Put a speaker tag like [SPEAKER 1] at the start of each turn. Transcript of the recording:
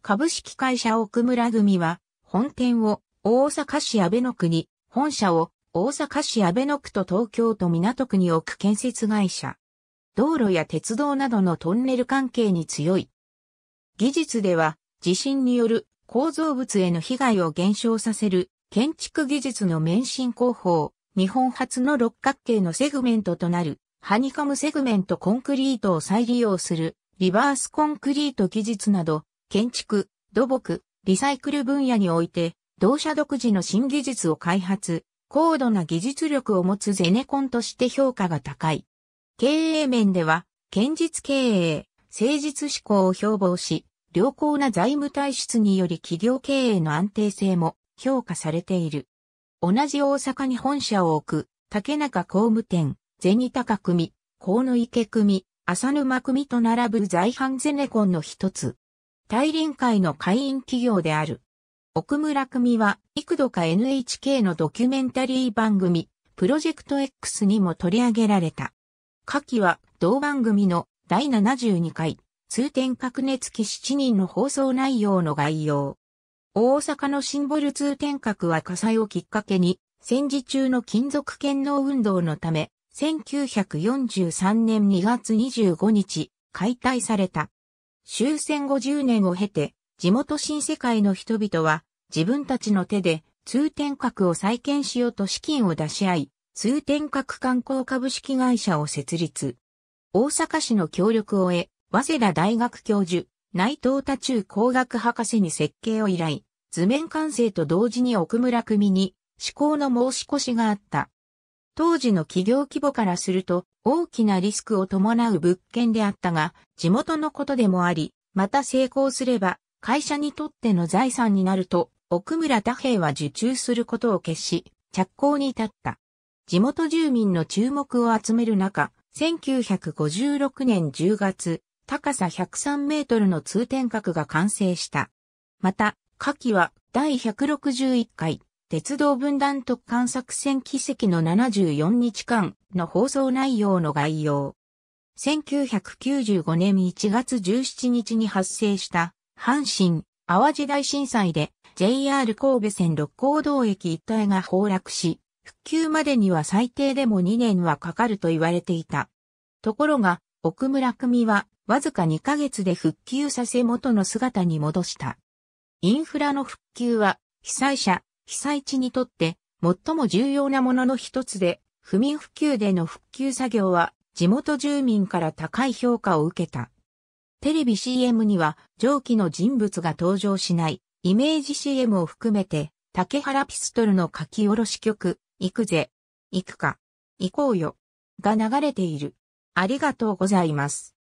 [SPEAKER 1] 株式会社奥村組は、本店を大阪市安倍野区に、本社を大阪市安倍野区と東京都港区に置く建設会社。道路や鉄道などのトンネル関係に強い。技術では、地震による構造物への被害を減少させる建築技術の免震工法、日本初の六角形のセグメントとなる、ハニカムセグメントコンクリートを再利用する、リバースコンクリート技術など、建築、土木、リサイクル分野において、同社独自の新技術を開発、高度な技術力を持つゼネコンとして評価が高い。経営面では、堅実経営、誠実志向を標榜し、良好な財務体質により企業経営の安定性も評価されている。同じ大阪に本社を置く、竹中工務店、銭高組、河野池組、浅沼組と並ぶ在阪ゼネコンの一つ。大臨会の会員企業である。奥村組は幾度か NHK のドキュメンタリー番組、プロジェクト X にも取り上げられた。下記は同番組の第72回、通天閣熱期7人の放送内容の概要。大阪のシンボル通天閣は火災をきっかけに、戦時中の金属権能運動のため、1943年2月25日、解体された。終戦50年を経て、地元新世界の人々は、自分たちの手で、通天閣を再建しようと資金を出し合い、通天閣観光株式会社を設立。大阪市の協力を得、早稲田大学教授、内藤多中工学博士に設計を依頼、図面完成と同時に奥村組に、思考の申し越しがあった。当時の企業規模からすると大きなリスクを伴う物件であったが、地元のことでもあり、また成功すれば会社にとっての財産になると、奥村太平は受注することを決し、着工に至った。地元住民の注目を集める中、1956年10月、高さ103メートルの通天閣が完成した。また、夏季は第161回鉄道分断特艦作戦奇跡の74日間の放送内容の概要。1995年1月17日に発生した阪神淡路大震災で JR 神戸線六甲道駅一帯が崩落し、復旧までには最低でも2年はかかると言われていた。ところが、奥村組はわずか2ヶ月で復旧させ元の姿に戻した。インフラの復旧は被災者、被災地にとって最も重要なものの一つで、不眠不休での復旧作業は地元住民から高い評価を受けた。テレビ CM には上記の人物が登場しないイメージ CM を含めて竹原ピストルの書き下ろし曲、行くぜ、行くか、行こうよ、が流れている。ありがとうございます。